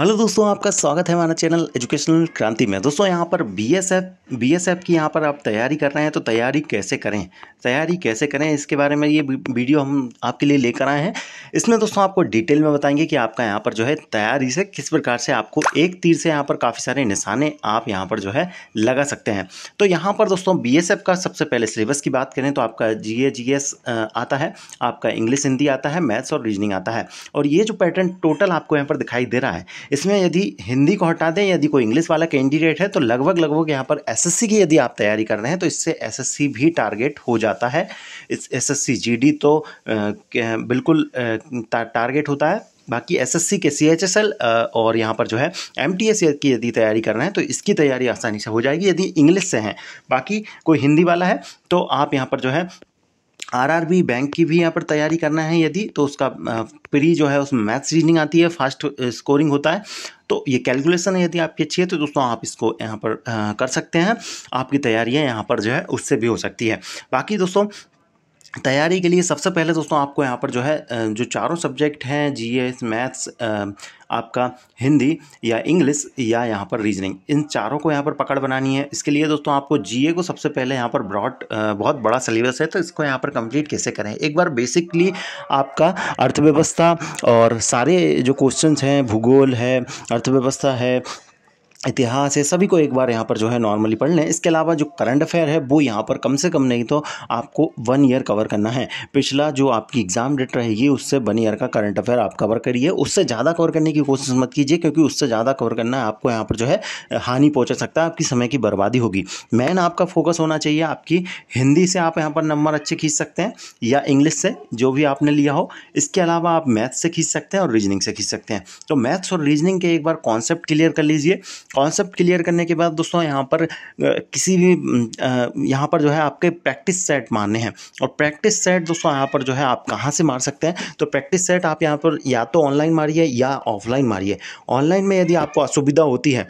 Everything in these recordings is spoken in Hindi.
हेलो दोस्तों आपका स्वागत है हमारा चैनल एजुकेशनल क्रांति में दोस्तों यहाँ पर बीएसएफ बीएसएफ की यहाँ पर आप तैयारी कर रहे हैं तो तैयारी कैसे करें तैयारी कैसे करें इसके बारे में ये वीडियो हम आपके लिए लेकर आए हैं इसमें दोस्तों आपको डिटेल में बताएंगे कि आपका यहाँ पर जो है तैयारी से किस प्रकार से आपको एक तीर से यहाँ पर काफ़ी सारे निशाने आप यहाँ पर जो है लगा सकते हैं तो यहाँ पर दोस्तों बी का सबसे पहले सिलेबस की बात करें तो आपका जी आता है आपका इंग्लिश हिंदी आता है मैथ्स और रीजनिंग आता है और ये जो पैटर्न टोटल आपको यहाँ पर दिखाई दे रहा है इसमें यदि हिंदी को हटा दें यदि कोई इंग्लिश वाला कैंडिडेट है तो लगभग लगभग यहाँ पर एसएससी की यदि आप तैयारी कर रहे हैं तो इससे एसएससी भी टारगेट हो जाता है इस एस एस तो बिल्कुल टारगेट होता है बाकी एसएससी के सीएचएसएल और यहाँ पर जो है एमटीएस की यदि तैयारी कर रहे हैं तो इसकी तैयारी आसानी से हो जाएगी यदि इंग्लिश से हैं बाकी कोई हिंदी वाला है तो आप यहाँ पर जो है आरआरबी बैंक की भी यहाँ पर तैयारी करना है यदि तो उसका प्री जो है उसमें मैथ्स रीजनिंग आती है फास्ट स्कोरिंग होता है तो ये कैलकुलेशन है यदि आपकी अच्छी है तो दोस्तों आप इसको यहाँ पर कर सकते हैं आपकी तैयारियाँ यहाँ पर जो है उससे भी हो सकती है बाकी दोस्तों तैयारी के लिए सबसे पहले दोस्तों आपको यहाँ पर जो है जो चारों सब्जेक्ट हैं जीएस मैथ्स आपका हिंदी या इंग्लिश या यहाँ पर रीजनिंग इन चारों को यहाँ पर पकड़ बनानी है इसके लिए दोस्तों आपको जीए को सबसे पहले यहाँ पर ब्रॉड बहुत बड़ा सिलेबस है तो इसको यहाँ पर कंप्लीट कैसे करें एक बार बेसिकली आपका अर्थव्यवस्था और सारे जो क्वेश्चन हैं भूगोल है अर्थव्यवस्था है इतिहास है सभी को एक बार यहाँ पर जो है नॉर्मली पढ़ लें इसके अलावा जो करंट अफेयर है वो यहाँ पर कम से कम नहीं तो आपको वन ईयर कवर करना है पिछला जो आपकी एग्ज़ाम डेट रहेगी उससे वन ईयर का करंट अफेयर आप कवर करिए उससे ज़्यादा कवर करने की कोशिश मत कीजिए क्योंकि उससे ज़्यादा कवर करना आपको यहाँ पर जो है हानि पहुँचा सकता है आपकी समय की बर्बादी होगी मेन आपका फोकस होना चाहिए आपकी हिंदी से आप यहाँ पर नंबर अच्छे खींच सकते हैं या इंग्लिश से जो भी आपने लिया हो इसके अलावा आप मैथ्स से खींच सकते हैं और रीजनिंग से खींच सकते हैं तो मैथ्स और रीजनिंग के एक बार कॉन्सेप्ट क्लियर कर लीजिए कॉन्सेप्ट क्लियर करने के बाद दोस्तों यहाँ पर किसी भी यहाँ पर जो है आपके प्रैक्टिस सेट मारने हैं और प्रैक्टिस सेट दोस्तों यहाँ पर जो है आप कहाँ से मार सकते हैं तो प्रैक्टिस सेट आप यहाँ पर या तो ऑनलाइन मारिए या ऑफलाइन मारिए ऑनलाइन में यदि आपको असुविधा होती है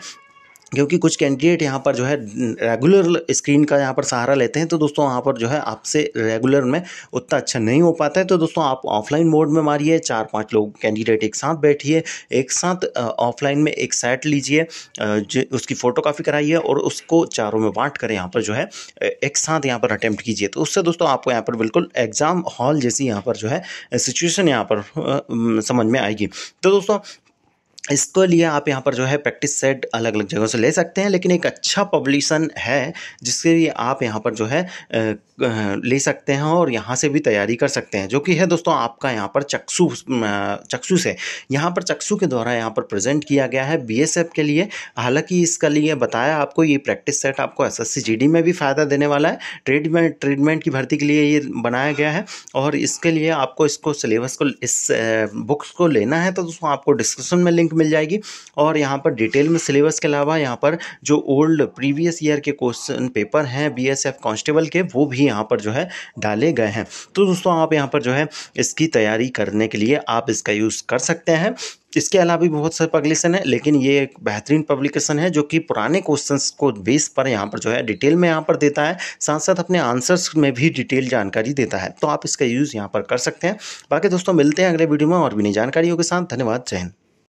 क्योंकि कुछ कैंडिडेट यहाँ पर जो है रेगुलर स्क्रीन का यहाँ पर सहारा लेते हैं तो दोस्तों वहाँ पर जो है आपसे रेगुलर में उतना अच्छा नहीं हो पाता है तो दोस्तों आप ऑफलाइन मोड में मारिए चार पांच लोग कैंडिडेट एक साथ बैठिए एक साथ ऑफलाइन में एक सेट लीजिए उसकी फ़ोटो काफ़ी कराइए और उसको चारों में बांट कर यहाँ पर जो है एक साथ यहाँ पर अटैम्प्ट कीजिए तो उससे दोस्तों आपको यहाँ पर बिल्कुल एग्ज़ाम हॉल जैसी यहाँ पर जो है सिचुएशन यहाँ पर समझ में आएगी तो दोस्तों इसके लिए आप यहाँ पर जो है प्रैक्टिस सेट अलग अलग जगहों से ले सकते हैं लेकिन एक अच्छा पब्लिशन है जिसके लिए आप यहाँ पर जो है ले सकते हैं और यहाँ से भी तैयारी कर सकते हैं जो कि है दोस्तों आपका यहाँ पर चक्षु चक्षु से यहाँ पर चक्षु के द्वारा यहाँ पर प्रेजेंट किया गया है बीएसएफ के लिए हालांकि इसका लिए बताया आपको ये प्रैक्टिस सेट आपको एस एस में भी फ़ायदा देने वाला है ट्रीटमेंट ट्रीटमेंट की भर्ती के लिए ये बनाया गया है और इसके लिए आपको इसको सिलेबस को इस बुक्स को लेना है तो दोस्तों आपको डिस्क्रिप्शन में लिंक मिल जाएगी और यहाँ पर डिटेल में सिलेबस के अलावा यहाँ पर जो ओल्ड प्रीवियस ईयर के क्वेश्चन पेपर हैं बी एस कांस्टेबल के वो भी यहाँ पर जो है डाले गए हैं तो दोस्तों आप यहाँ पर जो है इसकी तैयारी करने के लिए आप इसका यूज़ कर सकते हैं इसके अलावा भी बहुत सारे पब्लिकेशन है लेकिन ये एक बेहतरीन पब्लिकेशन है जो कि पुराने क्वेश्चंस को बेस पर यहाँ पर जो है डिटेल में यहाँ पर देता है साथ साथ अपने आंसर्स में भी डिटेल जानकारी देता है तो आप इसका यूज़ यहाँ पर कर सकते हैं बाकी दोस्तों मिलते हैं अगले वीडियो में और भी नई जानकारियों के साथ धन्यवाद जय हिंद